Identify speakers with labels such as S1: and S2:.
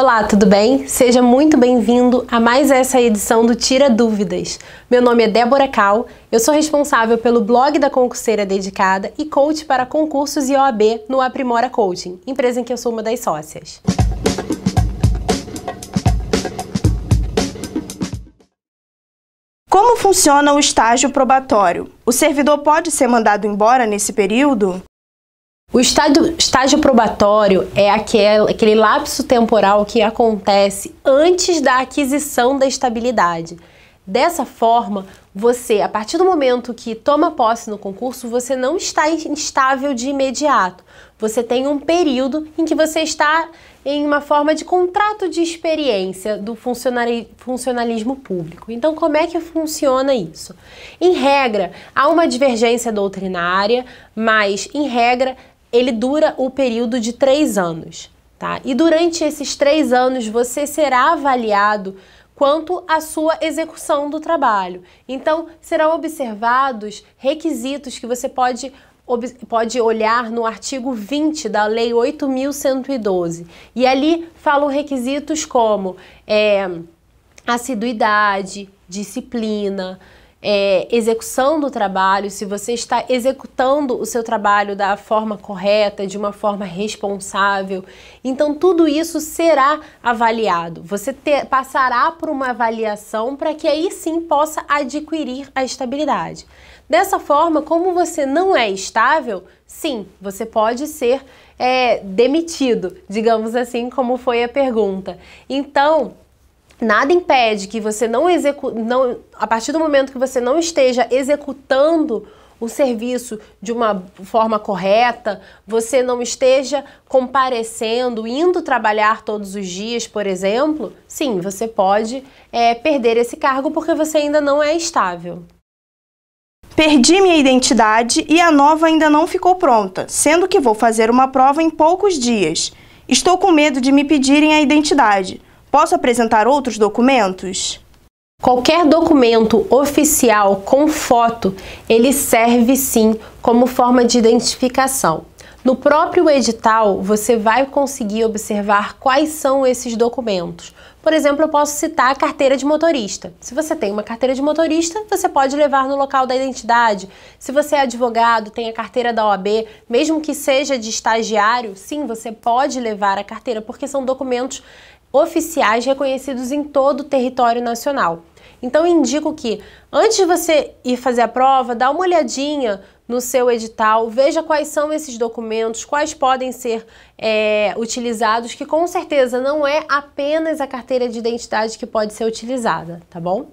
S1: Olá, tudo bem? Seja muito bem-vindo a mais essa edição do Tira Dúvidas. Meu nome é Débora Cal, eu sou responsável pelo blog da concurseira dedicada e coach para concursos e OAB no Aprimora Coaching, empresa em que eu sou uma das sócias.
S2: Como funciona o estágio probatório? O servidor pode ser mandado embora nesse período? O estágio, estágio probatório é aquele, aquele lapso
S1: temporal que acontece antes da aquisição da estabilidade. Dessa forma, você, a partir do momento que toma posse no concurso, você não está instável de imediato. Você tem um período em que você está em uma forma de contrato de experiência do funcionalismo público. Então, como é que funciona isso? Em regra, há uma divergência doutrinária, mas, em regra, ele dura o período de três anos. Tá? E durante esses três anos você será avaliado quanto à sua execução do trabalho. Então, serão observados requisitos que você pode, pode olhar no artigo 20 da Lei 8.112. E ali falam requisitos como é, assiduidade, disciplina, é, execução do trabalho, se você está executando o seu trabalho da forma correta, de uma forma responsável. Então, tudo isso será avaliado. Você ter, passará por uma avaliação para que aí sim possa adquirir a estabilidade. Dessa forma, como você não é estável, sim, você pode ser é, demitido, digamos assim, como foi a pergunta. Então, Nada impede que você não execute, não, a partir do momento que você não esteja executando o serviço de uma forma correta, você não esteja comparecendo, indo trabalhar todos os dias, por exemplo, sim, você pode é, perder esse cargo porque você ainda não é estável.
S2: Perdi minha identidade e a nova ainda não ficou pronta, sendo que vou fazer uma prova em poucos dias. Estou com medo de me pedirem a identidade. Posso apresentar outros documentos? Qualquer documento
S1: oficial com foto, ele serve sim como forma de identificação. No próprio edital, você vai conseguir observar quais são esses documentos. Por exemplo, eu posso citar a carteira de motorista. Se você tem uma carteira de motorista, você pode levar no local da identidade. Se você é advogado, tem a carteira da OAB, mesmo que seja de estagiário, sim, você pode levar a carteira, porque são documentos oficiais reconhecidos em todo o território nacional. Então indico que antes de você ir fazer a prova, dá uma olhadinha no seu edital, veja quais são esses documentos, quais podem ser é, utilizados, que com certeza não é apenas a carteira de identidade que pode ser utilizada, tá bom?